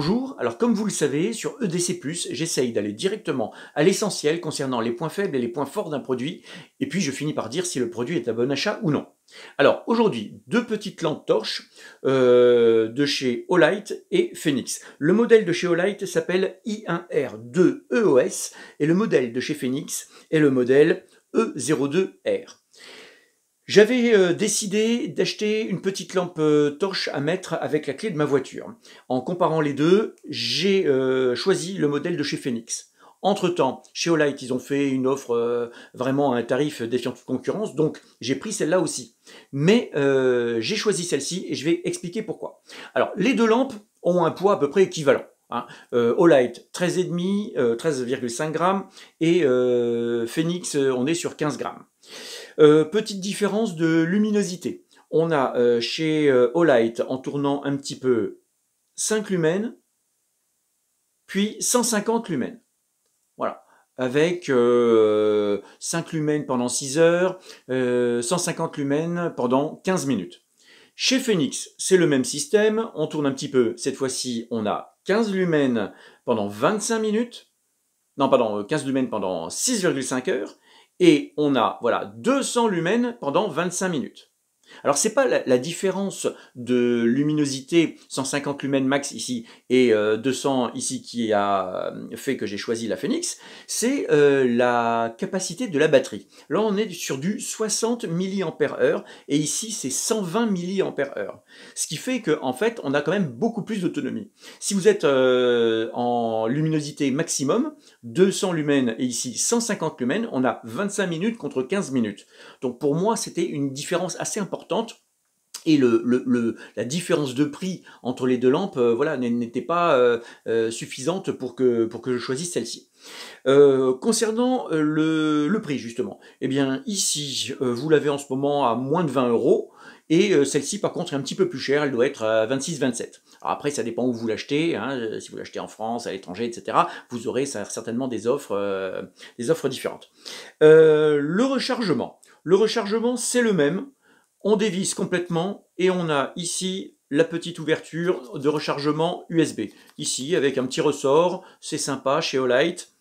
Bonjour, alors comme vous le savez, sur EDC+, j'essaye d'aller directement à l'essentiel concernant les points faibles et les points forts d'un produit, et puis je finis par dire si le produit est à bon achat ou non. Alors aujourd'hui, deux petites lampes torches euh, de chez Olight et Phoenix. Le modèle de chez Olight s'appelle I1R2EOS, e et le modèle de chez Phoenix est le modèle E02R. J'avais euh, décidé d'acheter une petite lampe euh, torche à mettre avec la clé de ma voiture. En comparant les deux, j'ai euh, choisi le modèle de chez Phoenix. Entre-temps, chez Olight, ils ont fait une offre vraiment à un tarif défiant toute concurrence, donc j'ai pris celle-là aussi. Mais j'ai choisi celle-ci et je vais expliquer pourquoi. Alors, les deux lampes ont un poids à peu près équivalent. Hein, Olight 13,5 13,5 grammes et Phoenix on est sur 15 grammes. Euh, petite différence de luminosité. On a euh, chez euh, Olight, en tournant un petit peu, 5 lumens, puis 150 lumens. Voilà avec 5 lumens pendant 6 heures, 150 lumens pendant 15 minutes. Chez Phoenix, c'est le même système, on tourne un petit peu, cette fois-ci on a 15 lumens pendant 25 minutes, non pardon, 15 lumens pendant 6,5 heures, et on a voilà 200 lumens pendant 25 minutes. Alors c'est pas la, différence de luminosité 150 lumens max ici et 200 euh, ici qui a euh, fait que j'ai choisi la Phoenix, c'est euh, la capacité de la batterie. Là on est sur du 60 mAh et ici c'est 120 mAh. Ce qui fait qu'en en fait on a quand même beaucoup plus d'autonomie. Si vous êtes en luminosité maximum, 200 lumens et ici 150 lumens, on a 25 minutes contre 15 minutes. Donc pour moi c'était une différence assez importante et le, la différence de prix entre les deux lampes euh, voilà, n'était pas euh, euh, suffisante pour que, pour que je choisisse celle-ci. concernant le, prix justement, eh bien ici vous l'avez en ce moment à moins de 20 euros et celle-ci par contre est un petit peu plus chère, elle doit être à 26-27. après, ça dépend où vous l'achetez. Hein. Si vous l'achetez en France, à l'étranger, etc., vous aurez certainement des offres, des offres différentes. le rechargement. Le rechargement, c'est le même on dévisse complètement et on a ici la petite ouverture de rechargement USB. Ici, avec un petit ressort, c'est sympa chez Olight.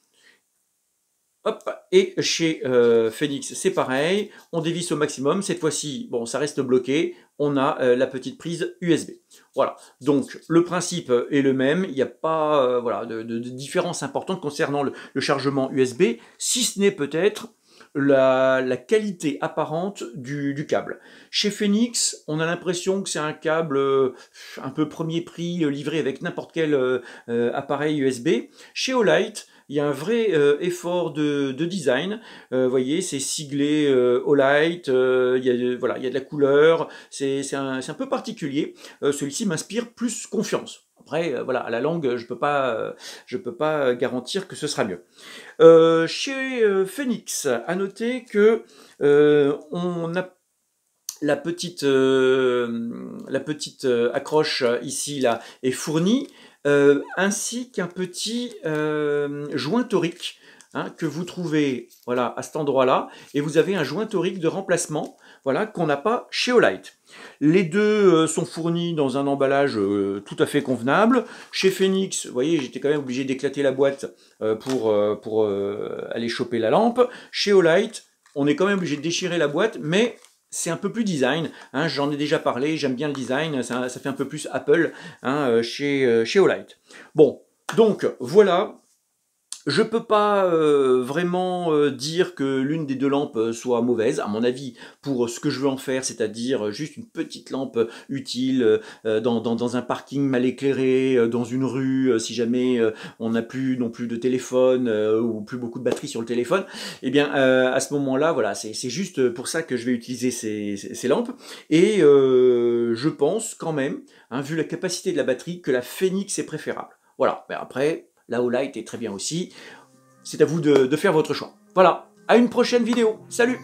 Hop, et chez euh, Phoenix, c'est pareil. On dévisse au maximum. Cette fois-ci, bon, ça reste bloqué. On a euh, la petite prise USB. Voilà. Donc, le principe est le même. Il n'y a pas euh, voilà, de, différence importante concernant le, le chargement USB, si ce n'est peut-être la, qualité apparente du, câble. Chez Phoenix, on a l'impression que c'est un câble euh, un peu premier prix euh, livré avec n'importe quel euh, appareil USB. Chez Olight, il y a un vrai effort de, design. Vous voyez, c'est siglé euh, il, y a de, voilà, il y a de la couleur, c'est un, peu particulier. Celui-ci m'inspire plus confiance. Après, euh, voilà, à la langue, je peux euh, peux pas euh, garantir que ce sera mieux. chez Phoenix, à noter que on a la petite, la petite accroche ici est fournie, ainsi qu'un petit joint torique Hein, que vous trouvez voilà, à cet endroit-là, et vous avez un joint torique de remplacement voilà, qu'on n'a pas chez Olight. Les deux euh, sont fournis dans un emballage euh, tout à fait convenable. Chez Phoenix, vous voyez, j'étais quand même obligé d'éclater la boîte euh, pour, pour aller choper la lampe. Chez Olight, on est quand même obligé de déchirer la boîte, mais c'est un peu plus design. Hein. J'en ai déjà parlé, j'aime bien le design, ça, fait un peu plus Apple hein, chez, chez Olight. Bon, donc voilà je peux pas euh, vraiment euh, dire que l'une des deux lampes euh, soit mauvaise, à mon avis, pour ce que je veux en faire, c'est-à-dire juste une petite lampe utile dans, un parking mal éclairé, dans une rue, si jamais on n'a plus non plus de téléphone ou plus beaucoup de batterie sur le téléphone, eh bien à ce moment-là, voilà, c'est juste pour ça que je vais utiliser ces, lampes. Et je pense quand même, hein, vu la capacité de la batterie, que la Phoenix est préférable. Voilà, mais ben, après, light était très bien aussi. C'est à vous de faire votre choix. Voilà, à une prochaine vidéo. Salut